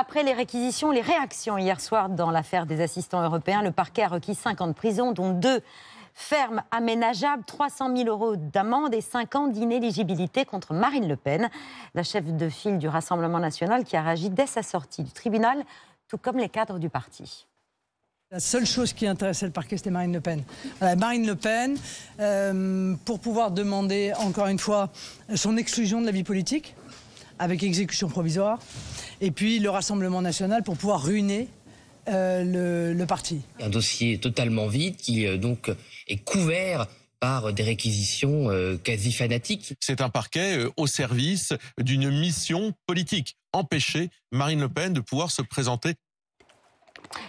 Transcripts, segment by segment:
Après les réquisitions, les réactions hier soir dans l'affaire des assistants européens, le parquet a requis 5 ans de prison, dont deux fermes aménageables, 300 000 euros d'amende et 5 ans d'inéligibilité contre Marine Le Pen, la chef de file du Rassemblement national qui a réagi dès sa sortie du tribunal, tout comme les cadres du parti. La seule chose qui intéressait le parquet, c'était Marine Le Pen. Marine Le Pen, euh, pour pouvoir demander, encore une fois, son exclusion de la vie politique, avec exécution provisoire, et puis le Rassemblement national pour pouvoir ruiner euh, le, parti. Un dossier totalement vide qui euh, donc est couvert par des réquisitions euh, quasi fanatiques. C'est un parquet au service d'une mission politique, empêcher Marine Le Pen de pouvoir se présenter.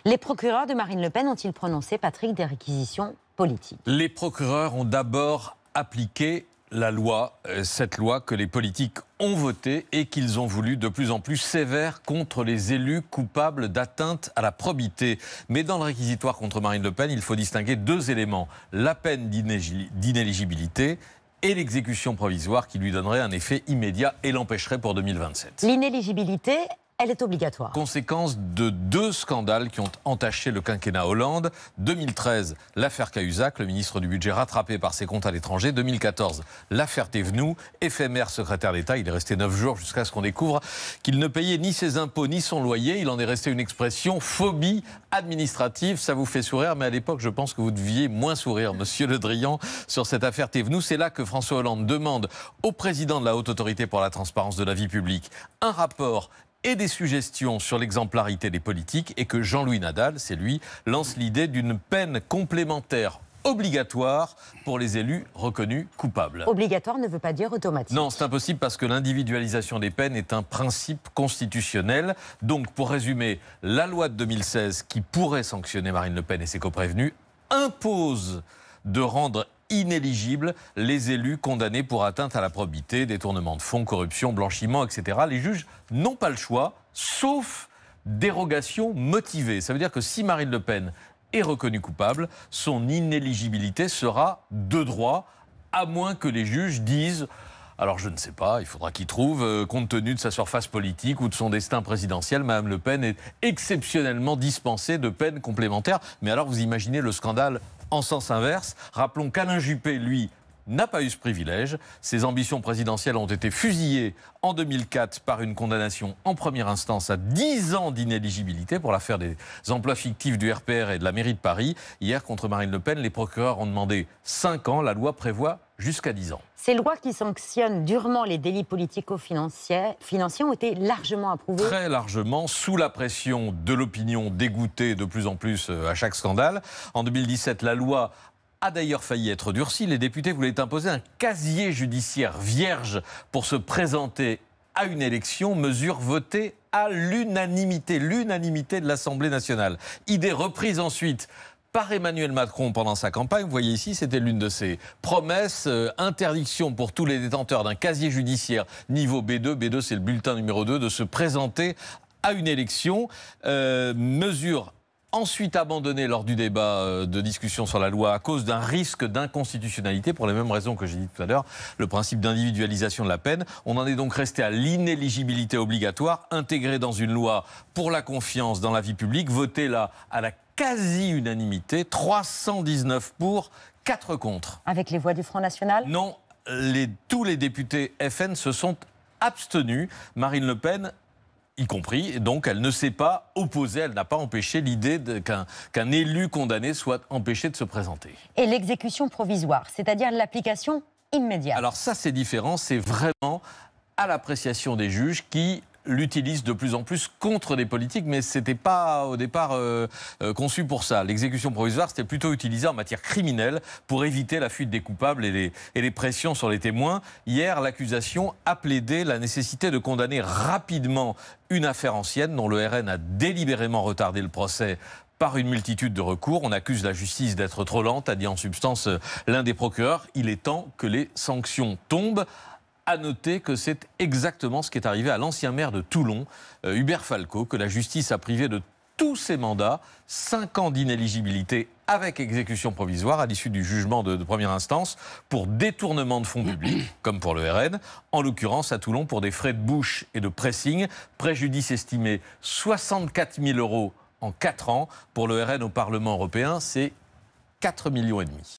Les procureurs de Marine Le Pen ont-ils prononcé, Patrick, des réquisitions politiques Les procureurs ont d'abord appliqué la loi, euh, cette loi que les politiques ont votée et qu'ils ont voulu de plus en plus sévère contre les élus coupables d'atteinte à la probité. Mais dans le réquisitoire contre Marine Le Pen, il faut distinguer deux éléments, la peine d'inéligibilité et l'exécution provisoire qui lui donnerait un effet immédiat et l'empêcherait pour 2027. L'inéligibilité, elle est obligatoire. Conséquence de deux scandales qui ont entaché le quinquennat Hollande. 2013, l'affaire Cahuzac, le ministre du budget rattrapé par ses comptes à l'étranger. 2014, l'affaire Thévenoud, éphémère secrétaire d'État. Il est resté neuf jours jusqu'à ce qu'on découvre qu'il ne payait ni ses impôts ni son loyer. Il en est resté une expression phobie administrative. Ça vous fait sourire, mais à l'époque, je pense que vous deviez moins sourire, monsieur Le Drian, sur cette affaire Thévenoud. C'est là que François Hollande demande au président de la Haute Autorité pour la transparence de la vie publique un rapport et des suggestions sur l'exemplarité des politiques et que Jean-Louis Nadal, c'est lui, lance l'idée d'une peine complémentaire obligatoire pour les élus reconnus coupables. Obligatoire ne veut pas dire automatique. Non, c'est impossible parce que l'individualisation des peines est un principe constitutionnel. Donc, pour résumer, la loi de 2016 qui pourrait sanctionner Marine Le Pen et ses coprévenus impose de rendre inéligibles les élus condamnés pour atteinte à la probité, détournement de fonds, corruption, blanchiment, etc. Les juges n'ont pas le choix, sauf dérogation motivée. Ça veut dire que si Marine Le Pen est reconnue coupable, son inéligibilité sera de droit, à moins que les juges disent alors je ne sais pas, il faudra qu'il trouve, euh, compte tenu de sa surface politique ou de son destin présidentiel, Mme Le Pen est exceptionnellement dispensée de peines complémentaires. Mais alors vous imaginez le scandale en sens inverse. Rappelons qu'Alain Juppé, lui, n'a pas eu ce privilège. Ses ambitions présidentielles ont été fusillées en 2004 par une condamnation en première instance à 10 ans d'inéligibilité pour l'affaire des emplois fictifs du RPR et de la mairie de Paris. Hier, contre Marine Le Pen, les procureurs ont demandé 5 ans. La loi prévoit jusqu'à 10 ans. Ces lois qui sanctionnent durement les délits politico-financiers financiers ont été largement approuvées. Très largement, sous la pression de l'opinion dégoûtée de plus en plus euh, à chaque scandale. En 2017, la loi a d'ailleurs failli être durci. Les députés voulaient imposer un casier judiciaire vierge pour se présenter à une élection, mesure votée à l'unanimité, l'unanimité de l'Assemblée nationale. Idée reprise ensuite par Emmanuel Macron pendant sa campagne. Vous voyez ici, c'était l'une de ses promesses. Euh, interdiction pour tous les détenteurs d'un casier judiciaire niveau B2. B2, c'est le bulletin numéro 2, de se présenter à une élection. Euh, mesure ensuite abandonné lors du débat euh, de discussion sur la loi à cause d'un risque d'inconstitutionnalité pour les mêmes raisons que j'ai dit tout à l'heure, le principe d'individualisation de la peine. On en est donc resté à l'inéligibilité obligatoire intégrée dans une loi pour la confiance dans la vie publique, votée là à la quasi-unanimité, 319 pour, 4 contre. Avec les voix du Front National Non, tous les députés FN se sont abstenus. Marine Le Pen y compris. Et donc, elle ne s'est pas opposée, elle n'a pas empêché l'idée qu'un élu condamné soit empêché de se présenter. Et l'exécution provisoire, c'est-à-dire l'application immédiate. Alors ça, c'est différent, c'est vraiment à l'appréciation des juges qui l'utilise de plus en plus contre des politiques, mais ce n'était pas au départ euh, euh, conçu pour ça. L'exécution provisoire, c'était plutôt utilisé en matière criminelle pour éviter la fuite des coupables et et les pressions sur les témoins. Hier, l'accusation a plaidé la nécessité de condamner rapidement une affaire ancienne dont le RN a délibérément retardé le procès par une multitude de recours. On accuse la justice d'être trop lente, a dit en substance euh, l'un des procureurs. Il est temps que les sanctions tombent. À noter que c'est exactement ce qui est arrivé à l'ancien maire de Toulon, euh, Hubert Falco, que la justice a privé de tous ses mandats, cinq ans d'inéligibilité avec exécution provisoire à l'issue du jugement de, première instance pour détournement de fonds publics, comme pour le RN, en l'occurrence à Toulon pour des frais de bouche et de pressing, préjudice estimé 64 000 euros en quatre ans. Pour le RN au Parlement européen, c'est 4 millions et demi.